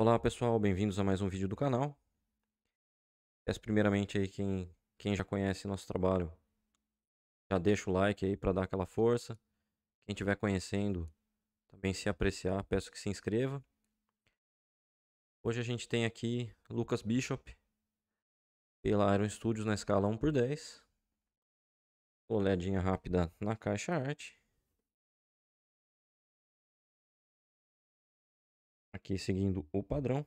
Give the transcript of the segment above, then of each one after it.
Olá pessoal, bem-vindos a mais um vídeo do canal. Peço primeiramente aí quem, quem já conhece nosso trabalho, já deixa o like aí para dar aquela força. Quem estiver conhecendo, também se apreciar, peço que se inscreva. Hoje a gente tem aqui Lucas Bishop pela Iron Studios na escala 1 por 10. Olhadinha rápida na caixa arte. aqui seguindo o padrão.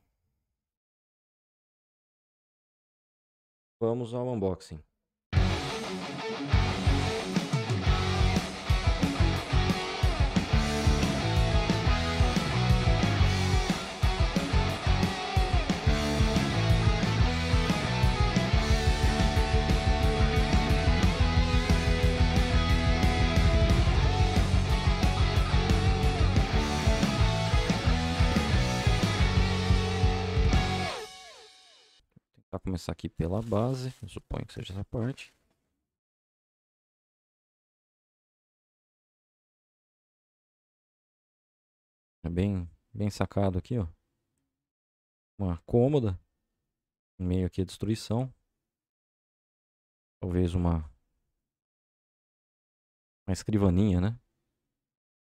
Vamos ao unboxing. começar aqui pela base, suponho que seja essa parte. É bem, bem sacado aqui, ó. Uma cômoda. meio aqui a destruição. Talvez uma... Uma escrivaninha, né?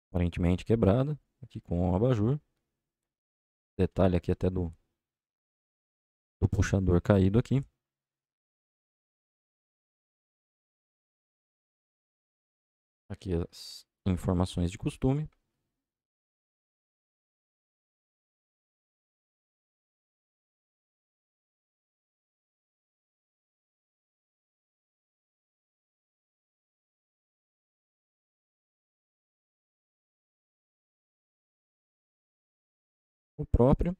Aparentemente quebrada. Aqui com o abajur. Detalhe aqui até do do puxador caído aqui. Aqui as informações de costume. O próprio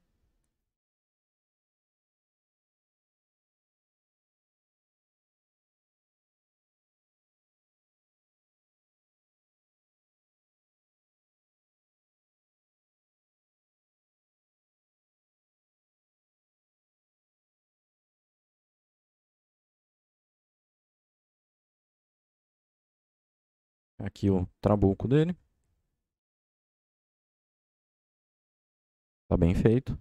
Aqui o trabuco dele. Tá bem feito.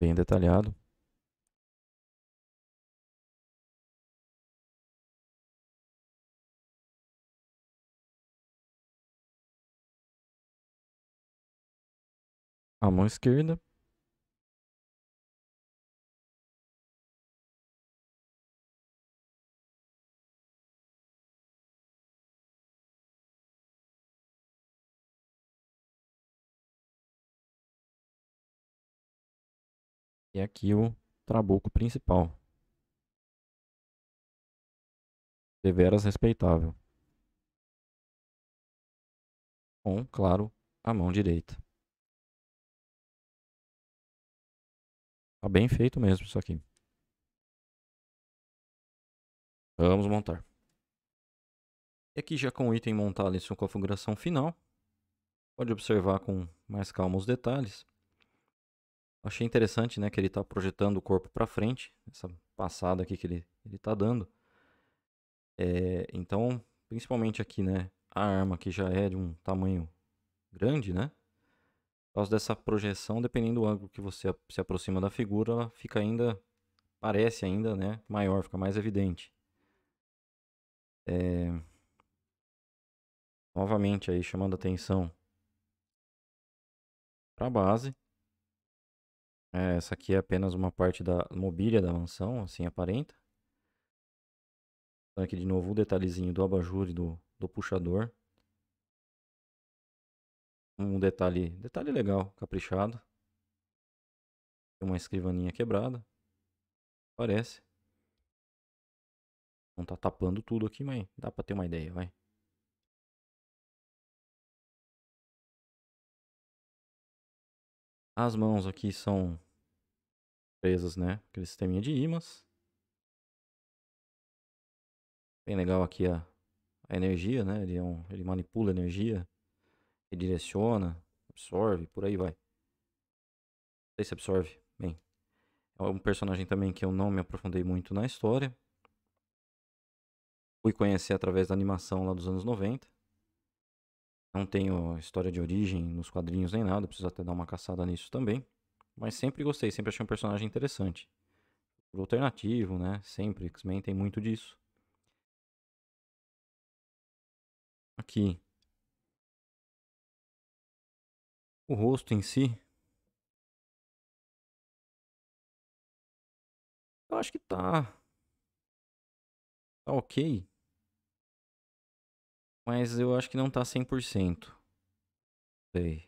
Bem detalhado. A mão esquerda. E aqui o trabuco principal. Deveras respeitável. Com, claro, a mão direita. Tá bem feito mesmo isso aqui. Vamos montar. E aqui já com o item montado em sua configuração final, pode observar com mais calma os detalhes. Achei interessante, né, que ele está projetando o corpo para frente, essa passada aqui que ele ele está dando. É, então, principalmente aqui, né, a arma que já é de um tamanho grande, né? Por causa dessa projeção, dependendo do ângulo que você se aproxima da figura, fica ainda parece ainda, né, maior, fica mais evidente. É... Novamente aí chamando atenção para a base. É, essa aqui é apenas uma parte da mobília da mansão, assim aparenta. Aqui de novo o detalhezinho do abajur e do, do puxador. Um detalhe, detalhe legal, caprichado. Uma escrivaninha quebrada. Parece. Não tá tapando tudo aqui, mas dá pra ter uma ideia, vai. As mãos aqui são empresas, né? Aquele sisteminha de ímãs. Bem legal aqui a, a energia, né? Ele, é um, ele manipula energia, redireciona, absorve, por aí vai. Não sei se absorve. Bem, é um personagem também que eu não me aprofundei muito na história. Fui conhecer através da animação lá dos anos 90. Não tenho história de origem nos quadrinhos nem nada, preciso até dar uma caçada nisso também. Mas sempre gostei, sempre achei um personagem interessante. alternativo, né? Sempre. X-Men tem muito disso. Aqui. O rosto em si. Eu acho que tá. Tá ok. Mas eu acho que não tá 100%. Sei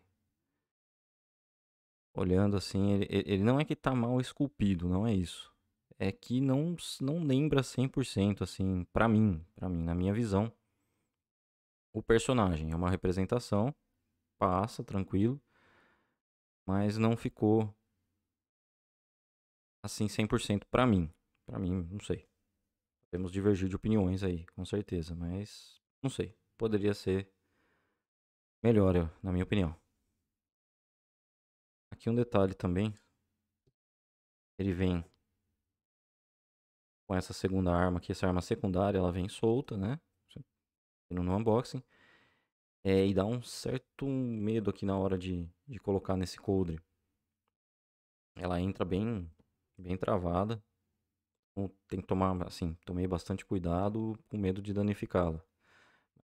olhando assim, ele, ele não é que tá mal esculpido, não é isso. É que não, não lembra 100%, assim, para mim, para mim, na minha visão. O personagem é uma representação, passa tranquilo, mas não ficou assim 100% para mim. Para mim, não sei. Podemos divergir de opiniões aí, com certeza, mas não sei. Poderia ser melhor, na minha opinião. Aqui um detalhe também. Ele vem com essa segunda arma aqui, essa arma secundária, ela vem solta, né? No unboxing. É, e dá um certo medo aqui na hora de, de colocar nesse coldre. Ela entra bem, bem travada. Então, tem que tomar, assim, tomei bastante cuidado com medo de danificá-la.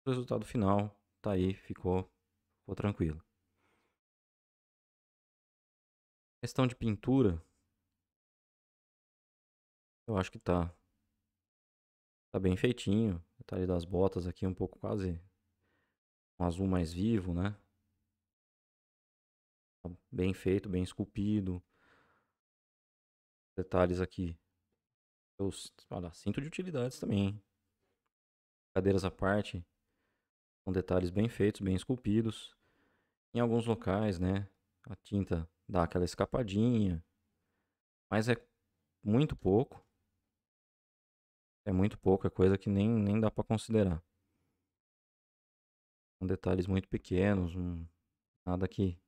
O resultado final tá aí, ficou, ficou tranquilo. Questão de pintura. Eu acho que tá. Tá bem feitinho. Detalhe tá das botas aqui um pouco quase um azul mais vivo, né? Tá bem feito, bem esculpido. Detalhes aqui. Eu, olha, cinto de utilidades também. Hein? Cadeiras à parte. São detalhes bem feitos, bem esculpidos. Em alguns locais, né? a tinta dá aquela escapadinha, mas é muito pouco. É muito pouco, é coisa que nem, nem dá para considerar. São detalhes muito pequenos, um, nada que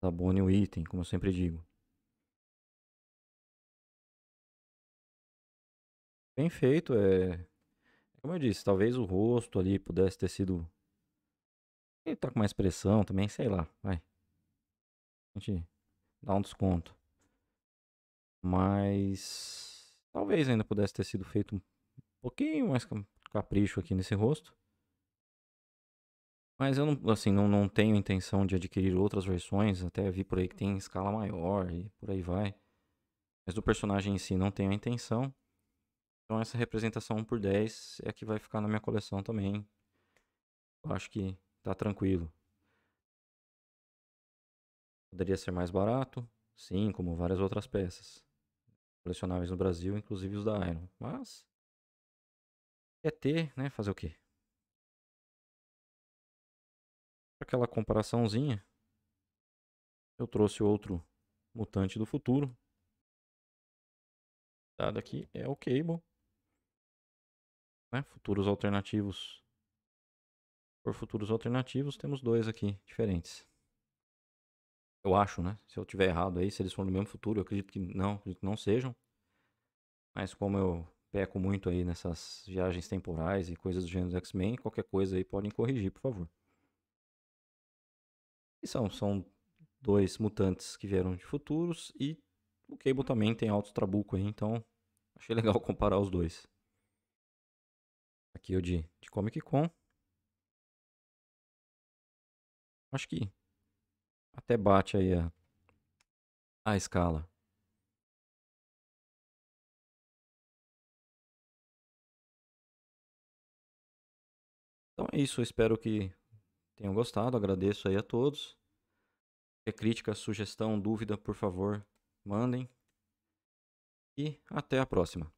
abone o item, como eu sempre digo. Bem feito, é. Como eu disse, talvez o rosto ali pudesse ter sido. Ele tá com mais pressão também, sei lá, vai. A gente dá um desconto. Mas talvez ainda pudesse ter sido feito um pouquinho mais capricho aqui nesse rosto. Mas eu não, assim, não, não tenho intenção de adquirir outras versões. Até vi por aí que tem escala maior e por aí vai. Mas do personagem em si não tenho a intenção. Então essa representação 1 por 10 é a que vai ficar na minha coleção também. Eu acho que tá tranquilo. Poderia ser mais barato? Sim, como várias outras peças. Colecionáveis no Brasil, inclusive os da Iron. Mas. É ter, né? Fazer o quê? Aquela comparaçãozinha. Eu trouxe outro mutante do futuro. Tá, Dado aqui é o Cable. Né? Futuros alternativos. Por futuros alternativos, temos dois aqui diferentes. Eu acho, né? Se eu tiver errado aí, se eles forem no mesmo futuro, eu acredito que não, acredito que não sejam. Mas como eu peco muito aí nessas viagens temporais e coisas do gênero do X-Men, qualquer coisa aí podem corrigir, por favor. E são, são dois mutantes que vieram de futuros e o Cable também tem alto trabuco aí, então achei legal comparar os dois. Aqui eu é de, de Comic Con. Acho que até bate aí a, a escala. Então é isso, espero que tenham gostado, agradeço aí a todos. Se crítica, sugestão, dúvida, por favor, mandem. E até a próxima.